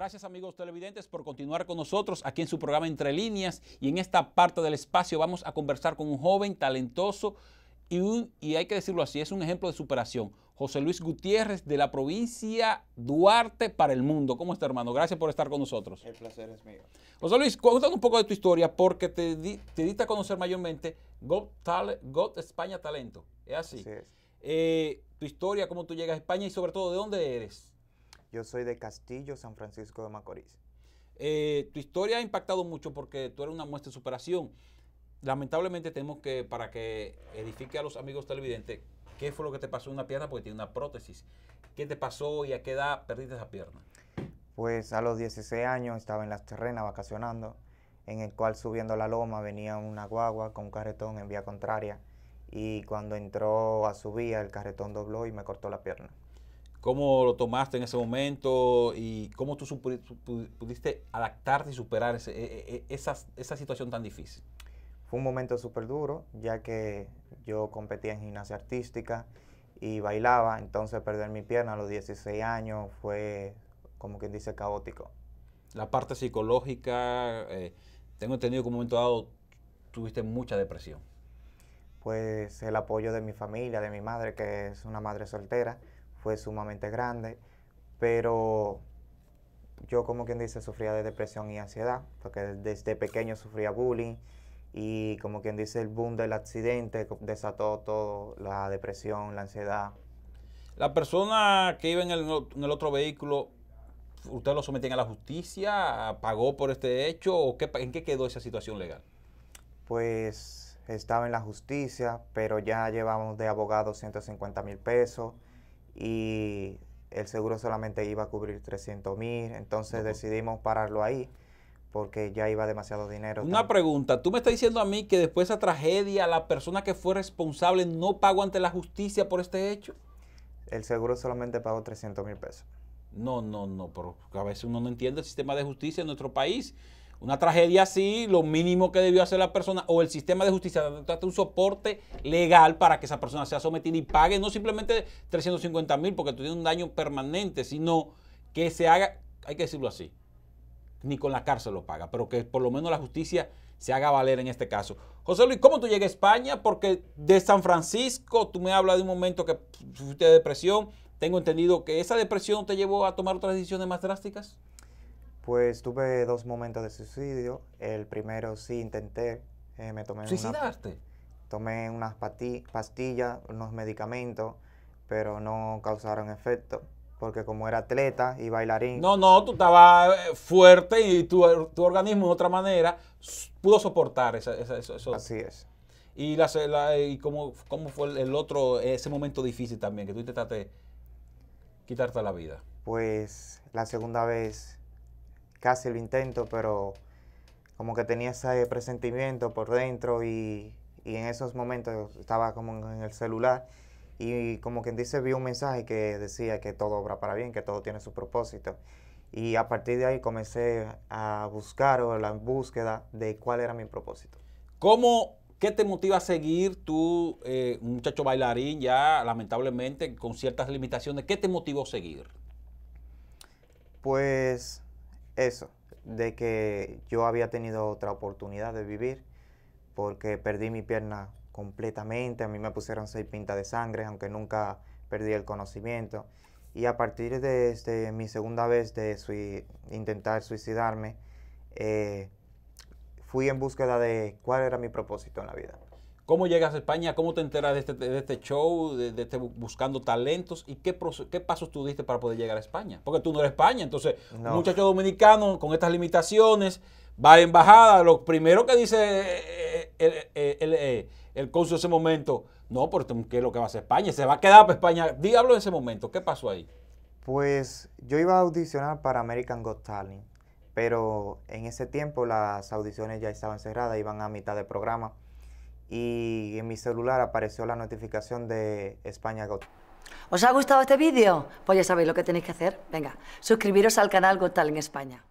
Gracias amigos televidentes por continuar con nosotros aquí en su programa Entre Líneas y en esta parte del espacio vamos a conversar con un joven talentoso y, un, y hay que decirlo así, es un ejemplo de superación. José Luis Gutiérrez de la provincia Duarte para el mundo. ¿Cómo está hermano? Gracias por estar con nosotros. El placer es mío. José Luis, cuéntanos un poco de tu historia porque te, te diste a conocer mayormente Got, España Talento. Es así. Eh, tu historia, cómo tú llegas a España y sobre todo de dónde eres. Yo soy de Castillo, San Francisco de Macorís. Eh, tu historia ha impactado mucho porque tú eres una muestra de superación. Lamentablemente tenemos que, para que edifique a los amigos televidentes, ¿qué fue lo que te pasó en una pierna? Porque tiene una prótesis. ¿Qué te pasó y a qué edad perdiste esa pierna? Pues a los 16 años estaba en las terrenas vacacionando, en el cual subiendo la loma venía una guagua con un carretón en vía contraria y cuando entró a subir el carretón dobló y me cortó la pierna. ¿Cómo lo tomaste en ese momento y cómo tú pudiste adaptarte y superar e, e, e, esa, situación tan difícil? Fue un momento súper duro, ya que yo competía en gimnasia artística y bailaba, entonces perder mi pierna a los 16 años fue, como quien dice, caótico. La parte psicológica, eh, tengo entendido que en un momento dado tuviste mucha depresión. Pues el apoyo de mi familia, de mi madre, que es una madre soltera, fue sumamente grande, pero yo como quien dice sufría de depresión y ansiedad, porque desde pequeño sufría bullying y como quien dice el boom del accidente desató todo, la depresión, la ansiedad. La persona que iba en el, otro vehículo, ¿usted lo sometió a la justicia? ¿Pagó por este hecho? ¿O en qué quedó esa situación legal? Pues estaba en la justicia, pero ya llevamos de abogado 150 mil pesos y el seguro solamente iba a cubrir 300 mil, entonces decidimos pararlo ahí porque ya iba demasiado dinero. Una pregunta, tú me estás diciendo a mí que después de esa tragedia la persona que fue responsable no pagó ante la justicia por este hecho. El seguro solamente pagó 300 mil pesos. No, no, no, pero a veces uno no entiende el sistema de justicia en nuestro país una tragedia así, lo mínimo que debió hacer la persona o el sistema de justicia darte un soporte legal para que esa persona sea sometida y pague no simplemente 350 mil porque tú tienes un daño permanente, sino que se haga, hay que decirlo así, ni con la cárcel lo paga, pero que por lo menos la justicia se haga valer en este caso. José Luis, ¿cómo tú llegas a España? Porque de San Francisco tú me hablas de un momento que fuiste de depresión. Tengo entendido que esa depresión te llevó a tomar otras decisiones más drásticas. Pues tuve dos momentos de suicidio. El primero sí intenté, eh, me tomé tomé unas pastillas, unos medicamentos, pero no causaron efecto. Porque como era atleta y bailarín... No, no, tú estabas eh, fuerte y tu, er, tu organismo de otra manera pudo soportar esa, eso, Así es. ¿Y, la, la, y cómo, cómo, fue el otro, ese momento difícil también, que tú intentaste quitarte la vida? Pues la segunda vez casi lo intento, pero como que tenía ese presentimiento por dentro y, en esos momentos estaba como en el celular y como quien dice vi un mensaje que decía que todo obra para bien, que todo tiene su propósito. Y a partir de ahí comencé a buscar o la búsqueda de cuál era mi propósito. ¿Cómo, qué te motiva a seguir tú, eh, muchacho bailarín, ya lamentablemente con ciertas limitaciones? ¿Qué te motivó a seguir? Pues eso, de que yo había tenido otra oportunidad de vivir porque perdí mi pierna completamente, a mí me pusieron seis pintas de sangre, aunque nunca perdí el conocimiento. Y a partir de, este, mi segunda vez de intentar suicidarme, eh, fui en búsqueda de cuál era mi propósito en la vida. ¿Cómo llegas a España? ¿Cómo te enteras de este, este show, de, este buscando talentos? ¿Y qué, pasos tú diste para poder llegar a España? Porque tú no eres España, entonces un muchacho dominicano con estas limitaciones va a la embajada, lo primero que dice eh, eh, eh, el, el, cónsul en ese momento, no, porque ¿qué es lo que va a hacer España? Se va a quedar para España. Dígalo en ese momento, ¿qué pasó ahí? Pues yo iba a audicionar para American Got Talent, pero en ese tiempo las audiciones ya estaban cerradas, iban a mitad de programa y en mi celular apareció la notificación de España Got ¿Os ha gustado este vídeo? Pues ya sabéis lo que tenéis que hacer. Venga, suscribiros al canal Gotal en España.